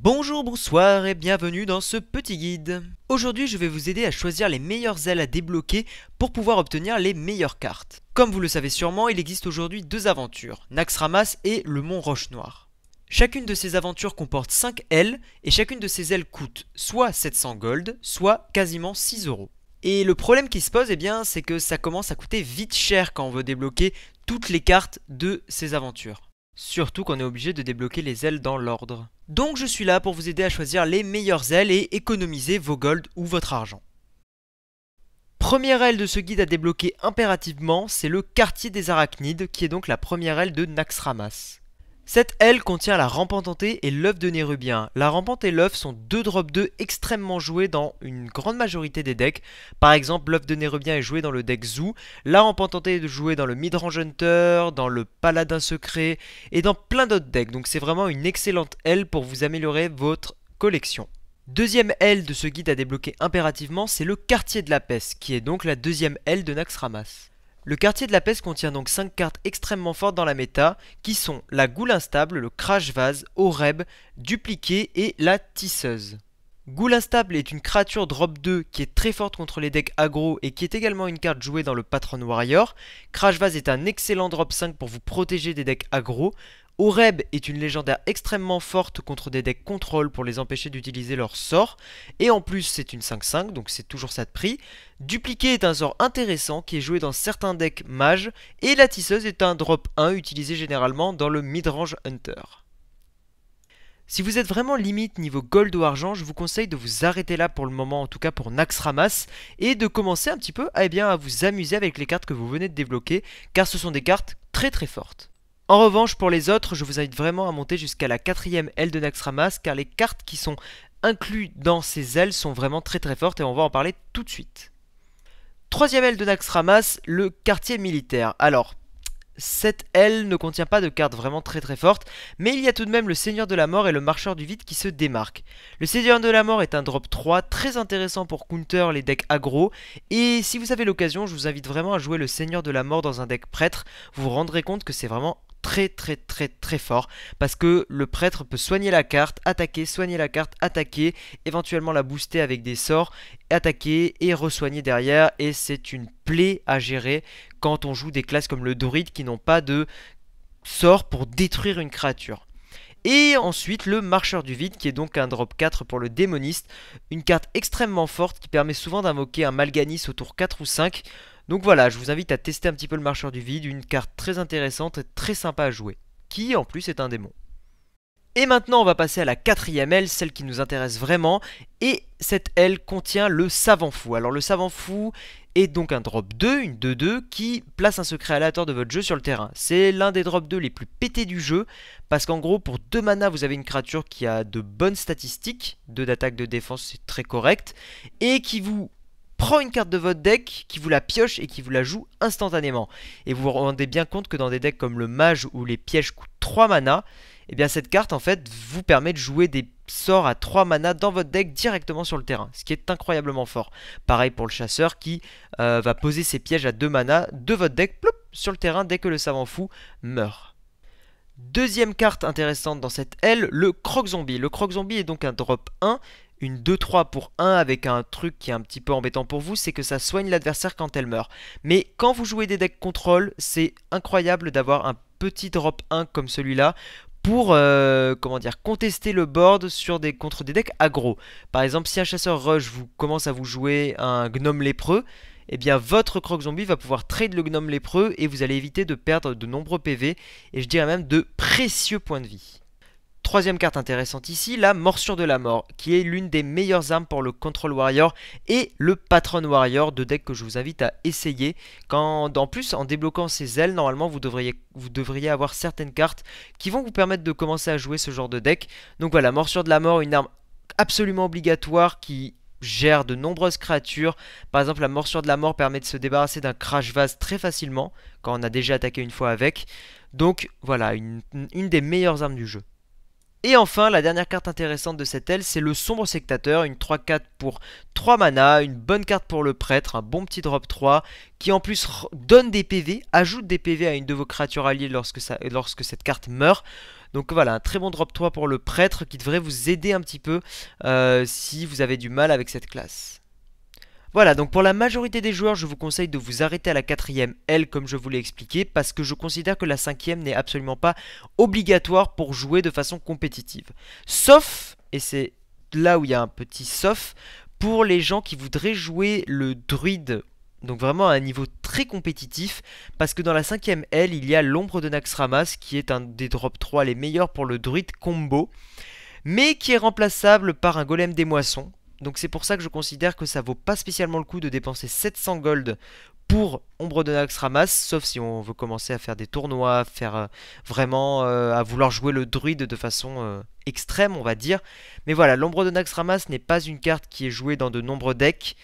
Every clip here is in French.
Bonjour, bonsoir et bienvenue dans ce petit guide. Aujourd'hui je vais vous aider à choisir les meilleures ailes à débloquer pour pouvoir obtenir les meilleures cartes. Comme vous le savez sûrement, il existe aujourd'hui deux aventures, Naxramas et le Mont Roche Noir. Chacune de ces aventures comporte 5 ailes et chacune de ces ailes coûte soit 700 gold, soit quasiment 6 euros. Et le problème qui se pose, eh bien, c'est que ça commence à coûter vite cher quand on veut débloquer toutes les cartes de ces aventures. Surtout qu'on est obligé de débloquer les ailes dans l'ordre. Donc je suis là pour vous aider à choisir les meilleures ailes et économiser vos golds ou votre argent. Première aile de ce guide à débloquer impérativement, c'est le quartier des arachnides, qui est donc la première aile de Naxramas. Cette aile contient la rampante et l'œuf de Nérubien. La rampante et l'œuf sont deux drops 2 extrêmement joués dans une grande majorité des decks. Par exemple, l'œuf de Nérubien est joué dans le deck Zoo, la rampante est jouée dans le Midrange Hunter, dans le Paladin Secret et dans plein d'autres decks. Donc c'est vraiment une excellente aile pour vous améliorer votre collection. Deuxième aile de ce guide à débloquer impérativement, c'est le quartier de la peste, qui est donc la deuxième aile de Naxramas. Le quartier de la peste contient donc 5 cartes extrêmement fortes dans la méta, qui sont la Goule Instable, le Crash Vase, Oreb, Dupliqué et la Tisseuse. Goule Instable est une créature drop 2 qui est très forte contre les decks aggro et qui est également une carte jouée dans le Patron Warrior. Crash Vase est un excellent drop 5 pour vous protéger des decks aggro. Oreb est une légendaire extrêmement forte contre des decks contrôle pour les empêcher d'utiliser leur sort, et en plus c'est une 5-5, donc c'est toujours ça de prix. Dupliquer est un sort intéressant qui est joué dans certains decks mages, et la tisseuse est un drop 1 utilisé généralement dans le midrange hunter. Si vous êtes vraiment limite niveau gold ou argent, je vous conseille de vous arrêter là pour le moment, en tout cas pour Naxxramas, et de commencer un petit peu eh bien, à vous amuser avec les cartes que vous venez de débloquer, car ce sont des cartes très très fortes. En revanche, pour les autres, je vous invite vraiment à monter jusqu'à la quatrième aile de Naxramas, car les cartes qui sont incluses dans ces ailes sont vraiment très très fortes, et on va en parler tout de suite. Troisième aile de Naxramas, le quartier militaire. Alors, cette aile ne contient pas de cartes vraiment très très fortes, mais il y a tout de même le Seigneur de la Mort et le Marcheur du Vide qui se démarquent. Le Seigneur de la Mort est un drop 3 très intéressant pour counter les decks aggro, et si vous avez l'occasion, je vous invite vraiment à jouer le Seigneur de la Mort dans un deck prêtre, vous vous rendrez compte que c'est vraiment très très très très fort parce que le prêtre peut soigner la carte, attaquer, soigner la carte, attaquer, éventuellement la booster avec des sorts, attaquer et resoigner derrière et c'est une plaie à gérer quand on joue des classes comme le druide qui n'ont pas de sort pour détruire une créature. Et ensuite le marcheur du vide qui est donc un drop 4 pour le démoniste, une carte extrêmement forte qui permet souvent d'invoquer un Malganis autour 4 ou 5 donc voilà, je vous invite à tester un petit peu le marcheur du vide, une carte très intéressante et très sympa à jouer, qui en plus est un démon. Et maintenant on va passer à la quatrième aile, celle qui nous intéresse vraiment, et cette aile contient le savant fou. Alors le savant fou est donc un drop 2, une 2-2, qui place un secret aléatoire de votre jeu sur le terrain. C'est l'un des drop 2 les plus pétés du jeu, parce qu'en gros pour 2 mana vous avez une créature qui a de bonnes statistiques, 2 d'attaque, de défense c'est très correct, et qui vous prend une carte de votre deck, qui vous la pioche et qui vous la joue instantanément. Et vous vous rendez bien compte que dans des decks comme le mage où les pièges coûtent 3 mana, et eh bien cette carte en fait vous permet de jouer des sorts à 3 mana dans votre deck directement sur le terrain, ce qui est incroyablement fort. Pareil pour le chasseur qui euh, va poser ses pièges à 2 mana de votre deck sur le terrain dès que le savant fou meurt. Deuxième carte intéressante dans cette aile, le Croc Zombie. Le Croc Zombie est donc un drop 1 une 2-3 pour 1 avec un truc qui est un petit peu embêtant pour vous, c'est que ça soigne l'adversaire quand elle meurt. Mais quand vous jouez des decks contrôle, c'est incroyable d'avoir un petit drop 1 comme celui-là pour euh, comment dire contester le board sur des contre des decks aggro. Par exemple, si un chasseur rush vous commence à vous jouer un gnome lépreux, eh bien votre croc zombie va pouvoir trade le gnome lépreux et vous allez éviter de perdre de nombreux PV et je dirais même de précieux points de vie. Troisième carte intéressante ici, la Morsure de la Mort, qui est l'une des meilleures armes pour le Control Warrior et le Patron Warrior, deux decks que je vous invite à essayer. Quand, en plus, en débloquant ces ailes, normalement, vous devriez, avoir certaines cartes qui vont vous permettre de commencer à jouer ce genre de deck. Donc voilà, Morsure de la Mort, une arme absolument obligatoire qui gère de nombreuses créatures. Par exemple, la morsure de la mort permet de se débarrasser d'un crash vase très facilement quand on a déjà attaqué une fois avec. Donc voilà, une des meilleures armes du jeu. Et enfin, la dernière carte intéressante de cette aile, c'est le Sombre Sectateur, une 3-4 pour 3 mana, une bonne carte pour le prêtre, un bon petit drop 3, qui en plus donne des PV, ajoute des PV à une de vos créatures alliées lorsque, ça, lorsque cette carte meurt. Donc voilà, un très bon drop 3 pour le prêtre qui devrait vous aider un petit peu euh, si vous avez du mal avec cette classe. Voilà, donc pour la majorité des joueurs, je vous conseille de vous arrêter à la quatrième L comme je vous l'ai expliqué, parce que je considère que la cinquième n'est absolument pas obligatoire pour jouer de façon compétitive. Sauf, et c'est là où il y a un petit sauf, pour les gens qui voudraient jouer le druide donc vraiment à un niveau très compétitif, parce que dans la cinquième L, il y a l'ombre de Naxramas, qui est un des drop 3 les meilleurs pour le druide combo, mais qui est remplaçable par un golem des moissons, donc c'est pour ça que je considère que ça vaut pas spécialement le coup de dépenser 700 gold pour Ombre de Nax Ramas, sauf si on veut commencer à faire des tournois, à faire euh, vraiment euh, à vouloir jouer le druide de façon euh, extrême, on va dire. Mais voilà, l'Ombre de Nax Ramas n'est pas une carte qui est jouée dans de nombreux decks.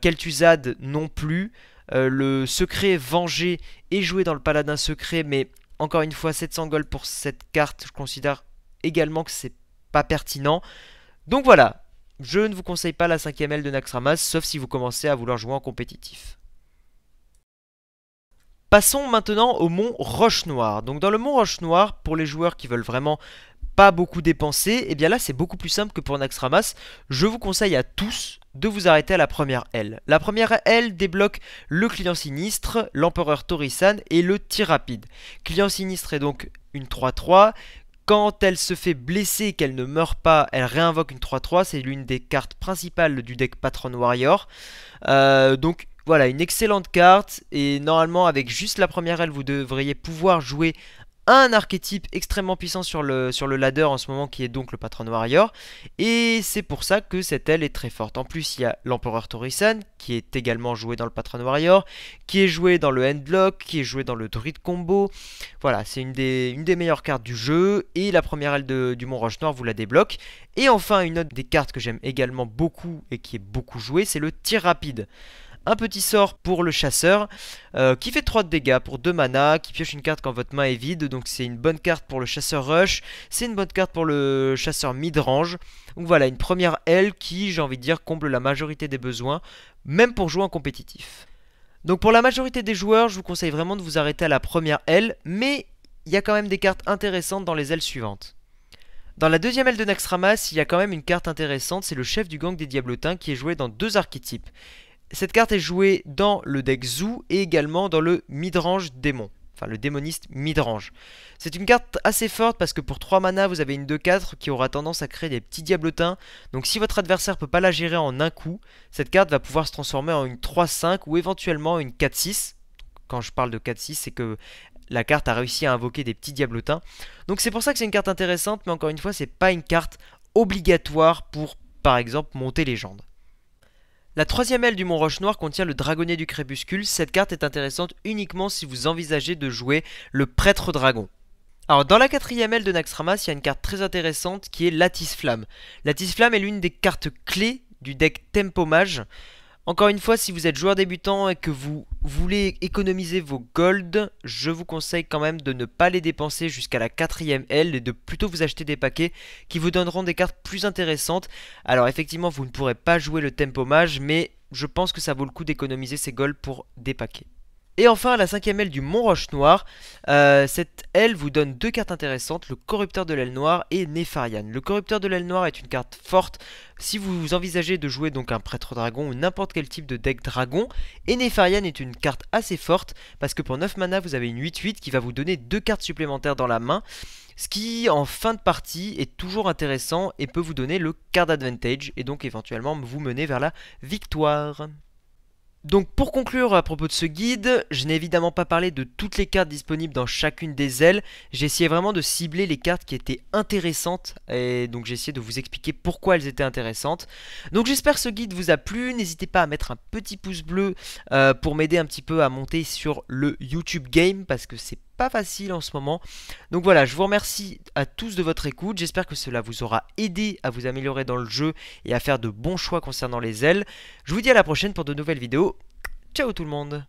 Kel'Thuzad non plus. le secret vengé est joué dans le paladin secret, mais encore une fois, 700 gold pour cette carte, je considère également que c'est pas pertinent. Donc voilà, je ne vous conseille pas la 5ème L de Naxramas, sauf si vous commencez à vouloir jouer en compétitif. Passons maintenant au mont Roche noir Donc dans le mont Roche noir pour les joueurs qui veulent vraiment pas beaucoup dépenser, et eh bien là c'est beaucoup plus simple que pour Naxramas. Je vous conseille à tous de vous arrêter à la première L. La première L débloque le client sinistre, l'empereur Torisan et le tir rapide. Client sinistre est donc une 3-3, quand elle se fait blesser qu'elle ne meurt pas, elle réinvoque une 3-3, c'est l'une des cartes principales du deck Patron Warrior. Euh, donc voilà, une excellente carte, et normalement avec juste la première elle, vous devriez pouvoir jouer un archétype extrêmement puissant sur le, sur le ladder en ce moment qui est donc le patron warrior et c'est pour ça que cette aile est très forte. En plus il y a l'empereur Torisan qui est également joué dans le patron warrior, qui est joué dans le Endlock, qui est joué dans le druid combo. Voilà c'est une des, une des meilleures cartes du jeu et la première aile de, du mont roche noir vous la débloque. Et enfin une autre des cartes que j'aime également beaucoup et qui est beaucoup jouée c'est le tir rapide. Un petit sort pour le chasseur euh, qui fait 3 de dégâts pour 2 mana, qui pioche une carte quand votre main est vide. Donc c'est une bonne carte pour le chasseur rush, c'est une bonne carte pour le chasseur mid-range. Donc voilà, une première aile qui, j'ai envie de dire, comble la majorité des besoins, même pour jouer en compétitif. Donc pour la majorité des joueurs, je vous conseille vraiment de vous arrêter à la première aile, mais il y a quand même des cartes intéressantes dans les ailes suivantes. Dans la deuxième aile de Naxxramas, il y a quand même une carte intéressante, c'est le chef du gang des Diablotins qui est joué dans deux archétypes. Cette carte est jouée dans le deck Zoo et également dans le midrange démon. Enfin, le démoniste midrange. C'est une carte assez forte parce que pour 3 mana, vous avez une 2-4 qui aura tendance à créer des petits diablotins. Donc si votre adversaire peut pas la gérer en un coup, cette carte va pouvoir se transformer en une 3-5 ou éventuellement une 4-6. Quand je parle de 4-6, c'est que la carte a réussi à invoquer des petits diablotins. Donc c'est pour ça que c'est une carte intéressante, mais encore une fois, c'est pas une carte obligatoire pour, par exemple, monter légende. La troisième aile du Mont Roche Noir contient le Dragonnier du Crépuscule. Cette carte est intéressante uniquement si vous envisagez de jouer le Prêtre Dragon. Alors dans la quatrième aile de Naxxramas, il y a une carte très intéressante qui est Lattice Flamme. Lattice Flamme est l'une des cartes clés du deck Tempo Mage. Encore une fois, si vous êtes joueur débutant et que vous voulez économiser vos gold, je vous conseille quand même de ne pas les dépenser jusqu'à la quatrième L et de plutôt vous acheter des paquets qui vous donneront des cartes plus intéressantes. Alors effectivement, vous ne pourrez pas jouer le tempo mage, mais je pense que ça vaut le coup d'économiser ces gold pour des paquets. Et enfin, la cinquième aile du Mont Roche Noir. Euh, cette aile vous donne deux cartes intéressantes, le Corrupteur de l'aile noire et Nefarian. Le Corrupteur de l'aile noire est une carte forte si vous envisagez de jouer donc un prêtre dragon ou n'importe quel type de deck dragon. Et Nefarian est une carte assez forte parce que pour 9 mana, vous avez une 8-8 qui va vous donner deux cartes supplémentaires dans la main. Ce qui, en fin de partie, est toujours intéressant et peut vous donner le card advantage et donc éventuellement vous mener vers la victoire. Donc pour conclure à propos de ce guide, je n'ai évidemment pas parlé de toutes les cartes disponibles dans chacune des ailes, j'ai essayé vraiment de cibler les cartes qui étaient intéressantes et donc j'ai essayé de vous expliquer pourquoi elles étaient intéressantes. Donc j'espère que ce guide vous a plu, n'hésitez pas à mettre un petit pouce bleu euh, pour m'aider un petit peu à monter sur le YouTube Game parce que c'est pas facile en ce moment. Donc voilà, je vous remercie à tous de votre écoute. J'espère que cela vous aura aidé à vous améliorer dans le jeu et à faire de bons choix concernant les ailes. Je vous dis à la prochaine pour de nouvelles vidéos. Ciao tout le monde